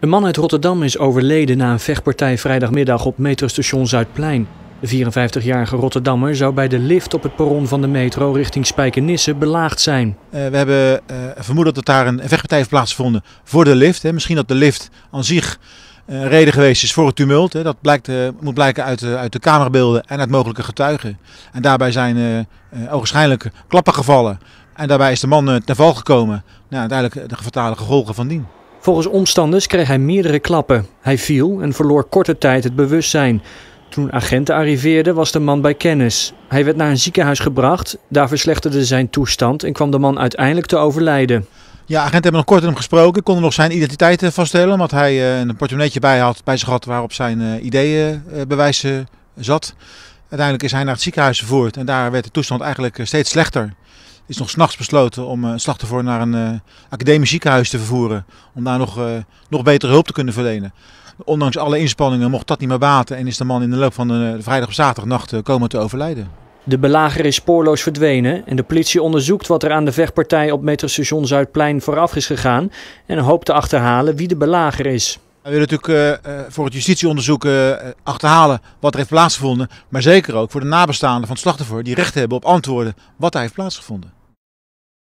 Een man uit Rotterdam is overleden na een vechtpartij vrijdagmiddag op metrostation Zuidplein. De 54-jarige Rotterdammer zou bij de lift op het perron van de metro richting Spijkenisse belaagd zijn. Eh, we hebben uh, eh, vermoed dat daar een vechtpartij heeft plaatsgevonden voor de lift. Hè. Misschien dat de lift aan zich eh, reden geweest is voor het tumult. Hè. Dat blijkt, moet blijken uit, uit, de camerabeelden en uit mogelijke getuigen. En daarbij zijn ogenschijnlijk klappen gevallen. En daarbij is de man ten val gekomen. Nou, uiteindelijk de fatale gevolgen van dien. Volgens omstanders kreeg hij meerdere klappen. Hij viel en verloor korte tijd het bewustzijn. Toen agenten arriveerden was de man bij kennis. Hij werd naar een ziekenhuis gebracht, daar verslechterde zijn toestand en kwam de man uiteindelijk te overlijden. Ja, agenten hebben nog kort met hem gesproken, konden nog zijn identiteit eh, vaststellen, omdat hij eh, een portemonneetje bij, had, bij zich had waarop zijn eh, bewijzen zat. Uiteindelijk is hij naar het ziekenhuis vervoerd en daar werd de toestand eigenlijk steeds slechter is nog s'nachts besloten om eh, een slachtoffer naar een eh, academisch ziekenhuis te vervoeren. Om daar nog, eh, nog betere hulp te kunnen verlenen. Ondanks alle inspanningen mocht dat niet meer baten en is de man in de loop van de vrijdag op zaterdagnacht komen te overlijden. De belager is spoorloos verdwenen en de politie onderzoekt wat er aan de vechtpartij op metrostation Zuidplein vooraf is gegaan en hoopt te achterhalen wie de belager is. We willen natuurlijk eh, eh, voor het justitieonderzoek eh, achterhalen wat er heeft plaatsgevonden. Maar zeker ook voor de nabestaanden van het slachtoffer die recht hebben op antwoorden wat er heeft plaatsgevonden.